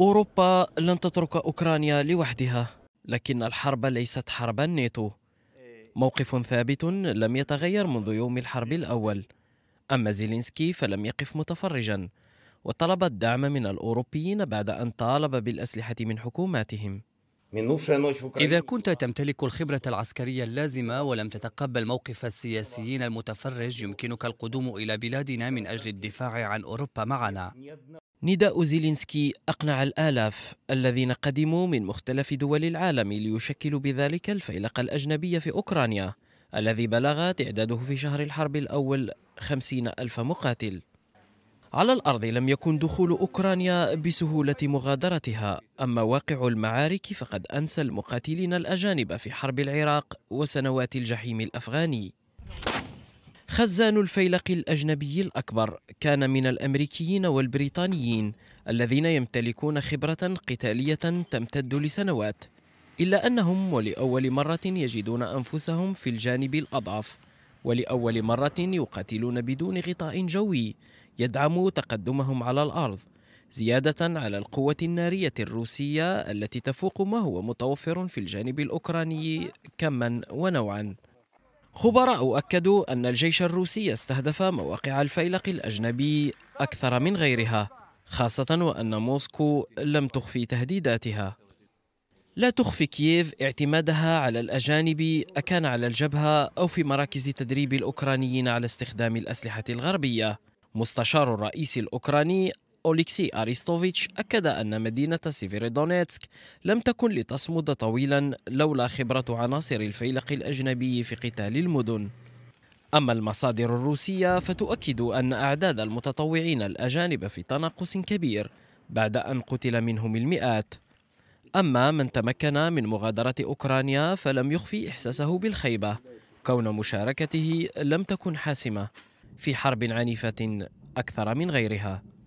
أوروبا لن تترك أوكرانيا لوحدها لكن الحرب ليست حرب الناتو موقف ثابت لم يتغير منذ يوم الحرب الأول أما زيلينسكي فلم يقف متفرجا وطلب الدعم من الأوروبيين بعد أن طالب بالأسلحة من حكوماتهم إذا كنت تمتلك الخبرة العسكرية اللازمة ولم تتقبل موقف السياسيين المتفرج يمكنك القدوم إلى بلادنا من أجل الدفاع عن أوروبا معنا نداء زيلينسكي أقنع الآلاف الذين قدموا من مختلف دول العالم ليشكلوا بذلك الفيلق الأجنبي في أوكرانيا الذي بلغ تعداده في شهر الحرب الأول خمسين ألف مقاتل على الأرض لم يكن دخول أوكرانيا بسهولة مغادرتها أما واقع المعارك فقد أنسى المقاتلين الأجانب في حرب العراق وسنوات الجحيم الأفغاني خزان الفيلق الأجنبي الأكبر كان من الأمريكيين والبريطانيين الذين يمتلكون خبرة قتالية تمتد لسنوات إلا أنهم ولأول مرة يجدون أنفسهم في الجانب الأضعف ولأول مرة يقاتلون بدون غطاء جوي يدعم تقدمهم على الأرض زيادة على القوة النارية الروسية التي تفوق ما هو متوفر في الجانب الأوكراني كما ونوعا خبراء أكدوا أن الجيش الروسي استهدف مواقع الفيلق الأجنبي أكثر من غيرها خاصة وأن موسكو لم تخفي تهديداتها لا تخفي كييف اعتمادها على الأجانب أكان على الجبهة أو في مراكز تدريب الأوكرانيين على استخدام الأسلحة الغربية مستشار الرئيس الأوكراني أوليكسي أريستوفيتش أكد أن مدينة سيفيريدونيتسك لم تكن لتصمد طويلا لولا خبرة عناصر الفيلق الأجنبي في قتال المدن أما المصادر الروسية فتؤكد أن أعداد المتطوعين الأجانب في تناقص كبير بعد أن قتل منهم المئات أما من تمكن من مغادرة أوكرانيا فلم يخفي إحساسه بالخيبة كون مشاركته لم تكن حاسمة في حرب عنيفه اكثر من غيرها